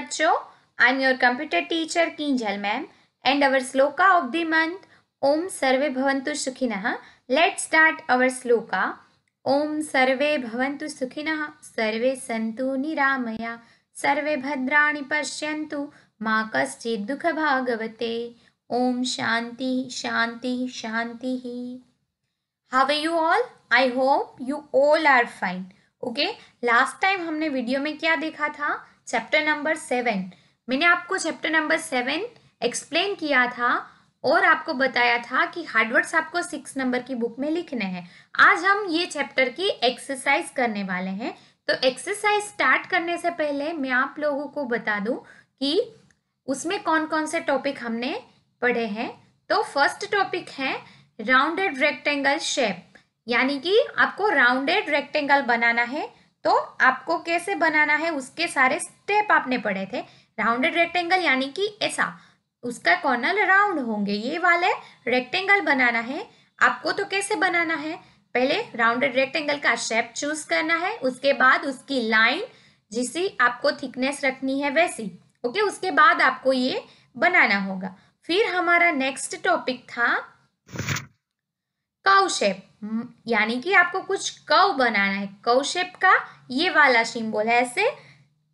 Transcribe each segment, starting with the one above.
बच्चों I am your computer teacher Kinjal ma'am and our shloka of the month ओम सर्वे भवंतु सुखिनः लेट्स स्टार्ट अवर श्लोका ओम सर्वे भवंतु सुखिनः सर्वे संतु निरामया सर्वे भद्राणि पश्यन्तु मा कश्चित् दुख भागवते ओम शांति शांति शांति hi how are you all I hope you all are fine okay last time हमने वीडियो में क्या देखा था चैप्टर नंबर सेवन मैंने आपको चैप्टर नंबर सेवन एक्सप्लेन किया था और आपको बताया था कि हार्डवर्ड्स आपको सिक्स नंबर की बुक में लिखने हैं आज हम ये चैप्टर की एक्सरसाइज करने वाले हैं तो एक्सरसाइज स्टार्ट करने से पहले मैं आप लोगों को बता दूं कि उसमें कौन कौन से टॉपिक हमने पढ़े हैं तो फर्स्ट टॉपिक है राउंडेड रेक्टेंगल शेप यानी कि आपको राउंडेड रेक्टेंगल बनाना है तो आपको कैसे बनाना है उसके सारे स्टेप आपने पढ़े थे राउंडेड रेक्टेंगल यानी कि ऐसा उसका कॉर्नर राउंड होंगे ये वाले रेक्टेंगल बनाना है आपको तो कैसे बनाना है पहले राउंडेड रेक्टेंगल का शेप चूज करना है उसके बाद उसकी लाइन जिसी आपको थिकनेस रखनी है वैसी ओके उसके बाद आपको ये बनाना होगा फिर हमारा नेक्स्ट टॉपिक था काउ शेप हम्म, यानी कि आपको कुछ कव बनाना है कव शेप का ये वाला सिंबल है ऐसे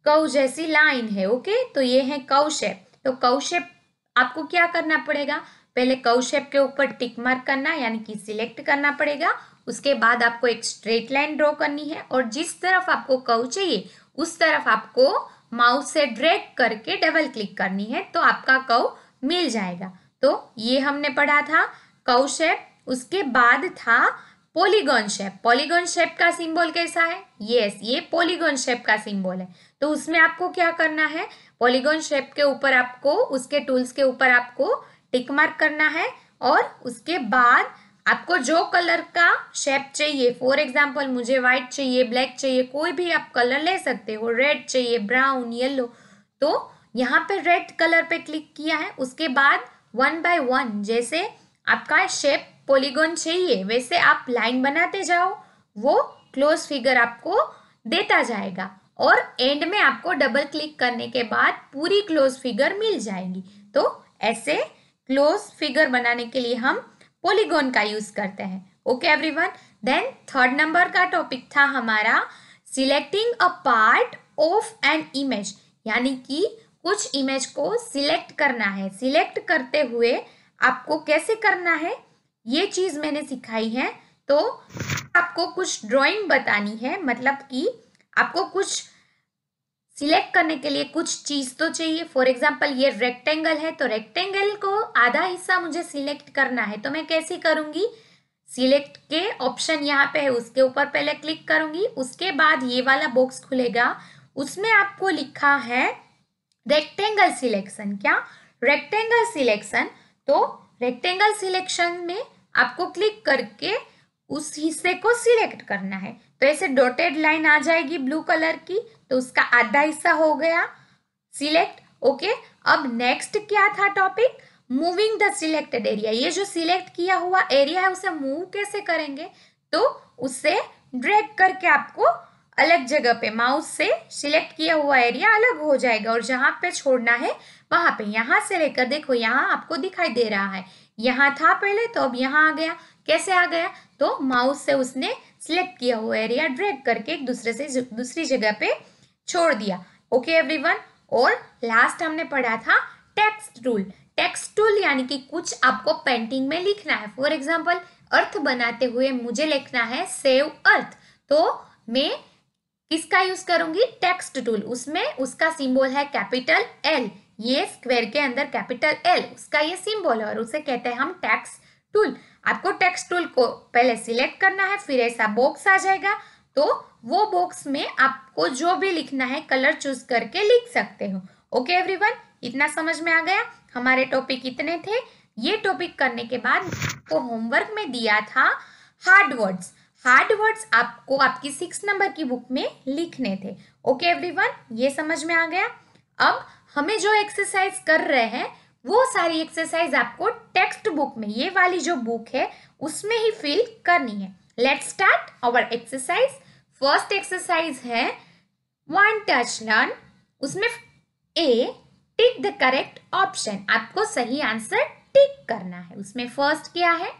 कव जैसी लाइन है ओके तो ये है कव शेप तो कव शेप आपको क्या करना पड़ेगा पहले कव शेप के ऊपर टिक मार्क करना यानी कि सिलेक्ट करना पड़ेगा उसके बाद आपको एक स्ट्रेट लाइन ड्रॉ करनी है और जिस तरफ आपको कव चाहिए उस तरफ आपको माउस से ड्रैग करके डबल क्लिक करनी है तो आपका कव मिल जाएगा तो ये हमने पढ़ा था कव शेप उसके बाद था पॉलीगॉन शेप पॉलीगॉन शेप का सिंबल कैसा है यस yes, ये पॉलीगॉन शेप का सिंबल है तो उसमें आपको क्या करना है पॉलीगॉन शेप के ऊपर आपको उसके टूल्स के ऊपर आपको टिक मार्क करना है और उसके बाद आपको जो कलर का शेप चाहिए फॉर एग्जाम्पल मुझे व्हाइट चाहिए ब्लैक चाहिए कोई भी आप कलर ले सकते हो रेड चाहिए ब्राउन येलो तो यहाँ पे रेड कलर पे क्लिक किया है उसके बाद वन बाय वन जैसे आपका शेप पॉलीगोन चाहिए वैसे आप लाइन बनाते जाओ वो क्लोज फिगर आपको देता जाएगा और एंड में आपको डबल क्लिक करने के बाद पूरी क्लोज फिगर मिल जाएगी तो ऐसे क्लोज फिगर बनाने के लिए हम पॉलीगोन का यूज करते हैं okay everyone then third number का टॉपिक था हमारा selecting a part of an image यानी कि कुछ इमेज को सिलेक्ट करना है सिलेक्ट करते हुए आपको कैसे करना है ये चीज मैंने सिखाई है तो आपको कुछ ड्राइंग बतानी है मतलब कि आपको कुछ सिलेक्ट करने के लिए कुछ चीज तो चाहिए फॉर एग्जाम्पल ये रेक्टेंगल है तो रेक्टेंगल को आधा हिस्सा मुझे सिलेक्ट करना है तो मैं कैसे करूंगी सिलेक्ट के ऑप्शन यहाँ पे है उसके ऊपर पहले क्लिक करूंगी उसके बाद ये वाला बॉक्स खुलेगा उसमें आपको लिखा है रेक्टेंगल सिलेक्शन क्या रेक्टेंगल सिलेक्शन तो रेक्टेंगल सिलेक्शन में आपको क्लिक करके उस हिस्से को सिलेक्ट करना है तो ऐसे डॉटेड लाइन आ जाएगी ब्लू कलर की तो उसका आधा हिस्सा हो गया सिलेक्ट ओके अब नेक्स्ट क्या था topic moving the selected area ये जो सिलेक्ट किया हुआ एरिया है उसे मूव कैसे करेंगे तो उसे ड्रैग करके आपको अलग जगह पे माउस से सिलेक्ट किया हुआ एरिया अलग हो जाएगा और जहां पे छोड़ना है वहां पे यहां से लेकर देखो यहाँ आपको दिखाई दे रहा है यहाँ था पहले तो अब यहाँ आ गया कैसे आ गया तो माउस से उसने सिलेक्ट किया हुआ एरिया ड्रैग करके एक दूसरे से दूसरी जगह पे छोड़ दिया ओके एवरीवन और लास्ट हमने पढ़ा था टेक्स्ट रूल टेक्स्ट टूल यानी कि कुछ आपको पेंटिंग में लिखना है फॉर एग्जाम्पल अर्थ बनाते हुए मुझे लिखना है सेव अर्थ तो मैं किसका यूज करूंगी टेक्स्ट टूल उसमें उसका सिंबल है कैपिटल एल ये स्क्वायर के अंदर कैपिटल एल उसका ये सिंबल है और उसे कहते हैं हम टैक्स टूल आपको टैक्स टूल को पहले सिलेक्ट करना है फिर ऐसा बॉक्स आ जाएगा तो वो बॉक्स में आपको जो भी लिखना है कलर चूज करके लिख सकते हो ओके एवरीवन इतना समझ में आ गया हमारे टॉपिक इतने थे ये टॉपिक करने के बाद को होमवर्क में दिया था हार्ड वर्ड्स हार्ड वर्ड्स आपको आपकी सिक्स नंबर की बुक में लिखने थे ओके एवरीवन ये समझ में आ गया अब हमें जो एक्सरसाइज कर रहे हैं वो सारी एक्सरसाइज आपको टेक्स्ट बुक में ये वाली जो बुक है उसमें ही फिल करनी है let start our exercise first exercise है वन टच लर्न उसमें A tick the correct option आपको सही आंसर टिक करना है उसमें फर्स्ट क्या है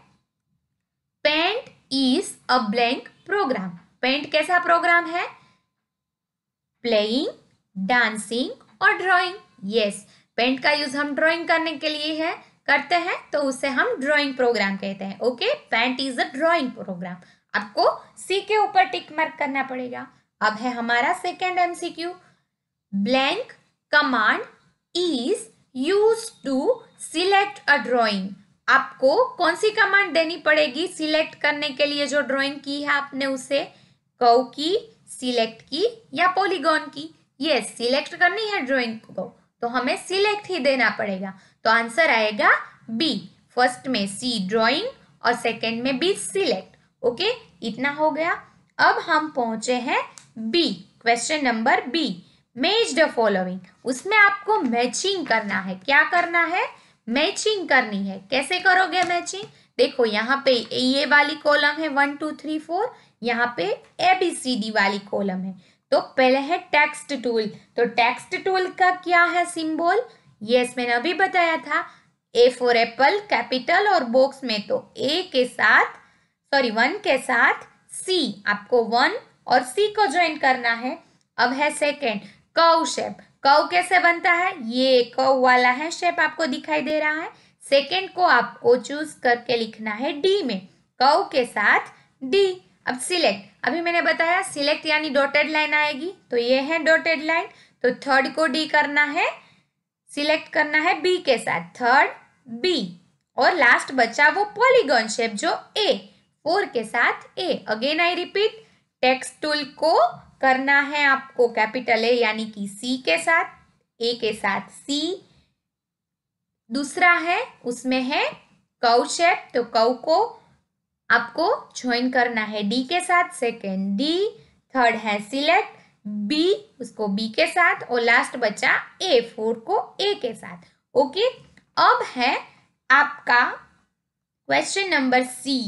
paint is a blank program paint कैसा प्रोग्राम है प्लेइंग डांसिंग और ड्राइंग यस पेंट का यूज हम ड्राइंग करने के लिए है करते हैं तो उसे हम ड्राइंग प्रोग्राम कहते हैं okay paint is a drawing program आपको सी के ऊपर टिक मार्क करना पड़ेगा अब है हमारा second MCQ blank command is use to select a drawing आपको कौन सी कमांड देनी पड़ेगी सिलेक्ट करने के लिए जो ड्राइंग की है आपने उसे कौ की सिलेक्ट की या पॉलीगॉन की यस yes, सिलेक्ट करनी है ड्राइंग को तो हमें सिलेक्ट ही देना पड़ेगा तो आंसर आएगा बी फर्स्ट में सी ड्राइंग और सेकंड में बी सिलेक्ट ओके इतना हो गया अब हम पहुंचे हैं B question number B match the following उसमें आपको मैचिंग करना है क्या करना है मैचिंग करनी है कैसे करोगे मैचिंग देखो यहाँ पे ये वाली कॉलम है वन टू थ्री फोर यहाँ पे ए बी सी डी वाली कॉलम है तो पहले है टेक्स्ट टूल तो टेक्स्ट टूल का क्या है सिंबल ये मैंने अभी बताया था ए फॉर एप्पल कैपिटल और बॉक्स में तो ए के साथ सॉरी वन के साथ सी आपको वन और सी को ज्वाइन करना है अब है सेकेंड कव शेप कव कैसे बनता है ये कव वाला है शेप आपको दिखाई दे रहा है सेकेंड को आपको चूज करके लिखना है डी में कव के साथ डी अब सिलेक्ट अभी मैंने बताया सिलेक्ट यानी डॉटेड लाइन आएगी तो ये है डॉटेड लाइन तो थर्ड को डी करना है सिलेक्ट करना है बी के साथ थर्ड बी और लास्ट बचा वो पॉलीगॉन शेप जो ए फोर के साथ A again I repeat text tool को करना है आपको कैपिटल ए यानी कि सी के साथ ए के साथ सी दूसरा है उसमें है कव शेप तो कऊ को आपको ज्वाइन करना है डी के साथ सेकेंड डी थर्ड है सिलेक्ट बी उसको बी के साथ और लास्ट बचा ए फोर को ए के साथ ओके अब है आपका question number C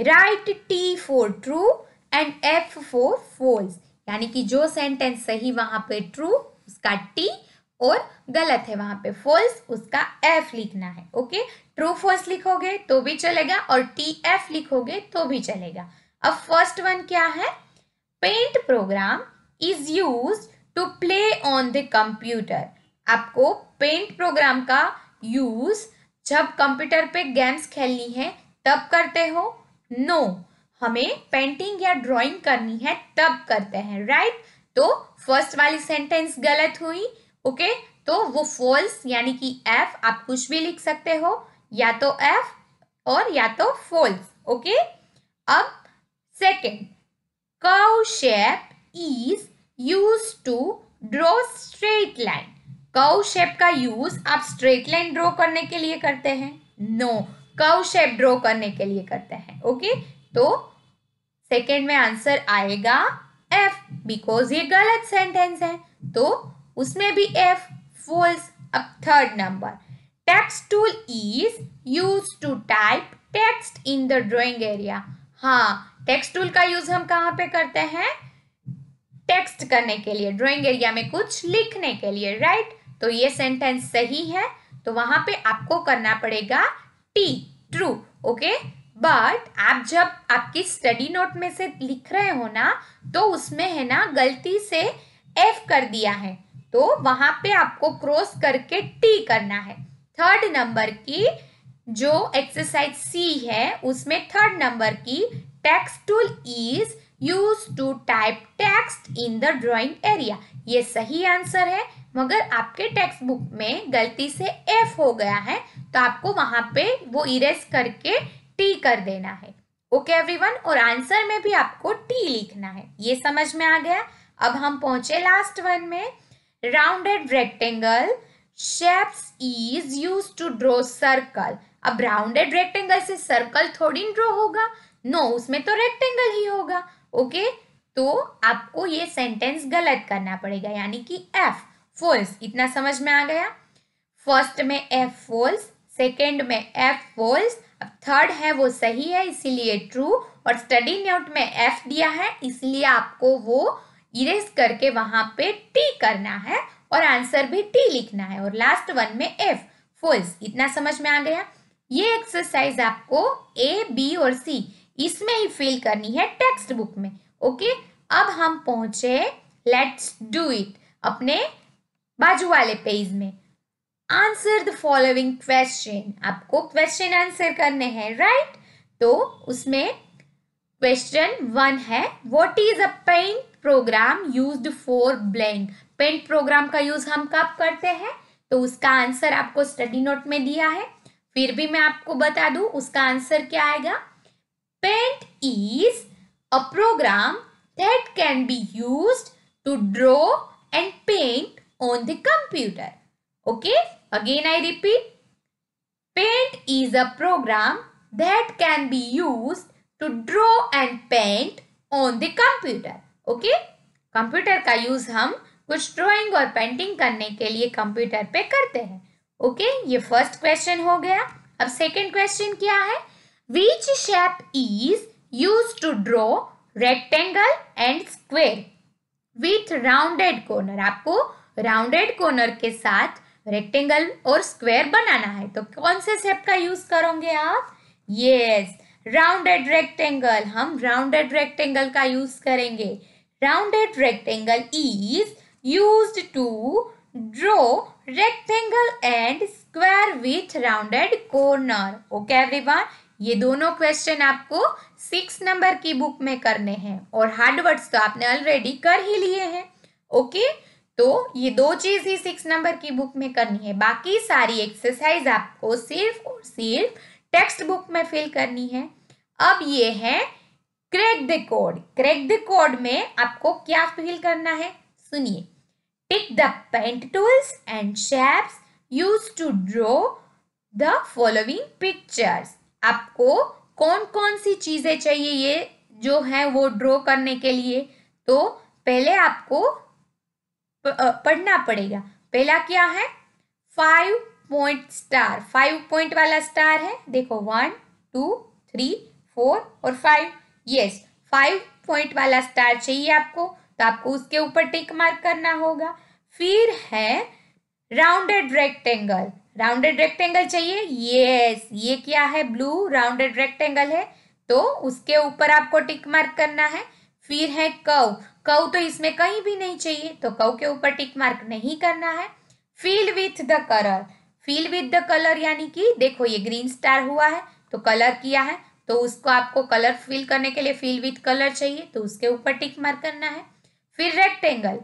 write T for true and F for false यानी कि जो सेंटेंस सही वहां पे ट्रू उसका टी और गलत है वहां पे फॉल्स उसका एफ लिखना है ओके ट्रू फॉल्स लिखोगे तो भी चलेगा और टी एफ लिखोगे तो भी चलेगा अब फर्स्ट वन क्या है paint program is use to play on the computer आपको पेंट प्रोग्राम का यूज जब कंप्यूटर पे गेम्स खेलनी है तब करते हो नो no. हमें पेंटिंग या ड्राइंग करनी है तब करते हैं राइट right? तो फर्स्ट वाली सेंटेंस गलत हुई ओके तो वो फॉल्स यानी कि एफ आप कुछ भी लिख सकते हो या तो एफ और या तो फॉल्स ओके अब second curve shape is use to draw straight line curve shape का यूज आप स्ट्रेट लाइन ड्रॉ करने के लिए करते हैं नो कव शेप ड्रॉ करने के लिए करते हैं ओके तो सेकेंड में आंसर आएगा एफ बिकॉज ये गलत सेंटेंस है तो उसमें भी एफ फुल्स अब third number text tool is use to type text in the drawing area हाँ टेक्स्ट टूल का यूज हम कहाँ पे करते हैं टेक्स्ट करने के लिए ड्राइंग एरिया में कुछ लिखने के लिए राइट तो ये सेंटेंस सही है तो वहां पे आपको करना पड़ेगा टी ट्रू ओके बट आप जब आपकी स्टडी नोट में से लिख रहे हो ना तो उसमें है ना गलती से एफ कर दिया है तो वहां पे आपको क्रॉस करके टी करना है थर्ड नंबर की जो एक्सरसाइज सी है उसमें थर्ड नंबर की text tool is use to type text in the drawing area ये सही आंसर है मगर आपके टेक्स्ट बुक में गलती से एफ हो गया है तो आपको वहां पे वो इरेज करके टी कर देना है ओके okay एवरीवन और आंसर में भी आपको टी लिखना है ये समझ में आ गया अब हम पहुंचे लास्ट वन में rounded rectangle shapes is used to draw circle अब rounded rectangle से circle थोड़ी draw होगा नो no, उसमें तो रेक्टेंगल ही होगा ओके okay? तो आपको ये सेंटेंस गलत करना पड़ेगा यानी कि एफ फोल्स इतना समझ में आ गया फर्स्ट में एफ फोल्स सेकेंड में एफ फोल्स अब थर्ड है वो सही है इसीलिए ट्रू और स्टडी नोट में एफ दिया है इसलिए आपको वो इरेज करके वहां पे टी करना है और आंसर भी टी लिखना है और लास्ट वन में एफ फुल्स इतना समझ में आ गया ये एक्सरसाइज आपको ए बी और सी इसमें ही फिल करनी है टेक्स्ट बुक में ओके अब हम पहुंचे लेट्स डू इट अपने बाजू वाले पेज में आंसर द फॉलोइंग क्वेश्चन आपको क्वेश्चन आंसर करने हैं राइट right? तो उसमें क्वेश्चन वन है what is a paint program use for blank paint program का यूज हम कब करते हैं तो उसका आंसर आपको स्टडी नोट में दिया है फिर भी मैं आपको बता दू उसका आंसर क्या आएगा paint is a program that can be use to draw and paint on the computer okay again I repeat paint is a program that can be use to draw and paint on the computer okay computer का use हम कुछ drawing और painting करने के लिए computer पे करते हैं ओके ये फर्स्ट क्वेश्चन हो गया अब सेकेंड क्वेश्चन क्या है which shape is use to draw rectangle and square with rounded corner आपको राउंडेड कॉर्नर के साथ रेक्टेंगल और स्क्वेयर बनाना है तो कौन से शेप का यूज करोगे आप यस राउंडेड रेक्टेंगल हम राउंडेड रेक्टेंगल का यूज करेंगे Rounded rectangle is used to draw rectangle and square with rounded corner. Okay everyone. ये दोनों क्वेश्चन आपको सिक्स नंबर की बुक में करने हैं और हार्डवर्ड्स तो आपने ऑलरेडी कर ही लिए हैं ओके तो ये दो चीज ही सिक्स नंबर की बुक में करनी है बाकी सारी एक्सरसाइज आपको सिर्फ और सिर्फ टेक्स्ट बुक में फिल करनी है अब ये है crack the code crack the code में आपको क्या फील करना है सुनिए pick the paint tools and shapes use to draw the following pictures आपको कौन कौन सी चीज़ें चाहिए ये जो है वो ड्रॉ करने के लिए तो पहले आपको पढ़ना पड़ेगा पहला क्या है five point star five point वाला स्टार है देखो वन टू थ्री फोर और फाइव यस फाइव पॉइंट वाला स्टार चाहिए आपको तो आपको उसके ऊपर टिक मार्क करना होगा फिर है राउंडेड रेक्टेंगल राउंडेड रेक्टेंगल चाहिए यस ये क्या है ब्लू राउंडेड रेक्टेंगल है तो उसके ऊपर आपको टिक मार्क करना है फिर है कव कव तो इसमें कहीं भी नहीं चाहिए तो कव के ऊपर टिक मार्क नहीं करना है fill with the colour fill with the colour यानी कि देखो ये ग्रीन स्टार हुआ है तो कलर किया है तो उसको आपको कलर फिल करने के लिए फिल विथ कलर चाहिए तो उसके ऊपर टिक मार्क करना है फिर रेक्टेंगल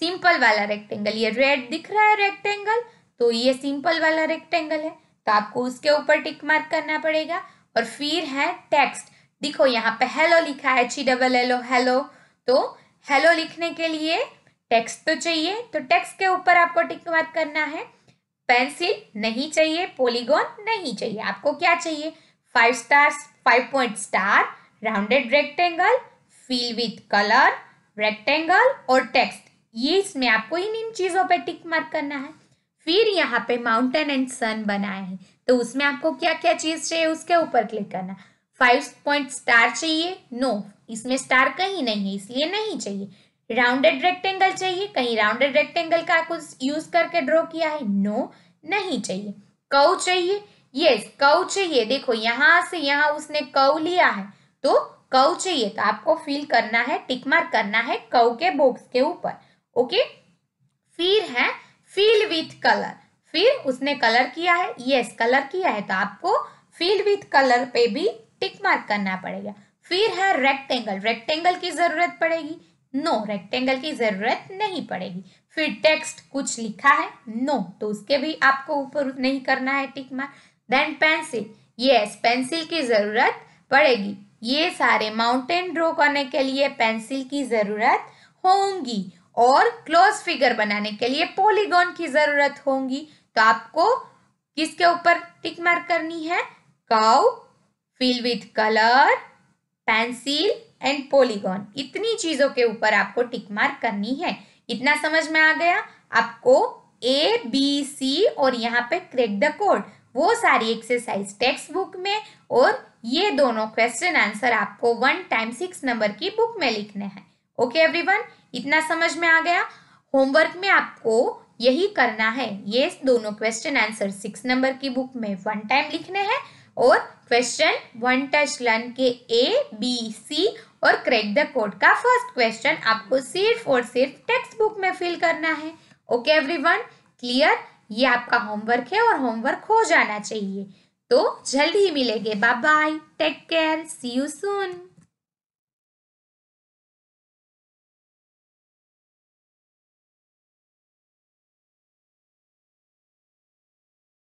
सिंपल वाला रेक्टेंगल ये रेड दिख रहा है रेक्टेंगल तो ये सिंपल वाला रेक्टेंगल है तो आपको उसके ऊपर टिक मार्क करना पड़ेगा और फिर है टेक्स्ट देखो यहाँ पे हेलो लिखा है ची डबल एलो हेलो तो हेलो लिखने के लिए टेक्स्ट तो चाहिए तो टेक्स्ट के ऊपर आपको टिक मार्क करना है पेंसिल नहीं चाहिए पॉलीगॉन नहीं चाहिए आपको क्या चाहिए five stars five point star rounded rectangle fill with color rectangle or text ये इसमें आपको इन इन चीज़ों पे टिक मार्क करना है फिर यहाँ पे माउंटेन एंड सन बनाए हैं तो उसमें आपको क्या क्या चीज़ चाहिए उसके ऊपर क्लिक करना फाइव पॉइंट स्टार चाहिए नो no, इसमें स्टार कहीं नहीं है इसलिए नहीं चाहिए राउंडेड रेक्टेंगल चाहिए कहीं राउंडेड रेक्टेंगल का कुछ यूज करके ड्रॉ किया है नो no, नहीं चाहिए कौ चाहिए यस कऊ चाहिए देखो यहाँ से यहाँ उसने कऊ लिया है तो कऊ चाहिए तो आपको फील करना है टिक मार्क करना है कऊ के बॉक्स के ऊपर ओके फिर है फील विथ कलर फिर उसने कलर किया है यस कलर किया है तो आपको फील विथ कलर पे भी टिक मार्क करना पड़ेगा फिर है रेक्टेंगल रेक्टेंगल की जरूरत पड़ेगी नो no, रेक्टेंगल की जरूरत नहीं पड़ेगी फिर टेक्स्ट कुछ लिखा है नो no, तो उसके भी आपको ऊपर नहीं करना है tick mark then pencil yes pencil की ज़रूरत पड़ेगी ये सारे माउंटेन ड्रॉ करने के लिए पेंसिल की ज़रूरत होंगी और क्लोज फिगर बनाने के लिए पॉलीगॉन की ज़रूरत होंगी तो आपको किसके ऊपर टिक मार्क करनी है काउ fill with colour pencil and polygon इतनी चीज़ों के ऊपर आपको टिक मार्क करनी है इतना समझ में आ गया आपको ए बी सी और यहाँ पे क्रेक द कोड वो सारी एक्सरसाइज टेक्स्ट बुक में और ये दोनों क्वेश्चन आंसर आपको वन टाइम सिक्स नंबर की बुक में लिखने हैं ओके एवरीवन इतना समझ में आ गया होमवर्क में आपको यही करना है ये दोनों क्वेश्चन आंसर सिक्स नंबर की बुक में वन टाइम लिखने हैं और क्वेश्चन वन टच लर्न के ए बी सी और क्रैक द कोड का फर्स्ट क्वेश्चन आपको सिर्फ और सिर्फ टेक्स्ट बुक में फिल करना है ओके एवरीवन क्लियर ये आपका होमवर्क है और होमवर्क हो जाना चाहिए तो जल्द ही मिलेंगे bye bye take care see you soon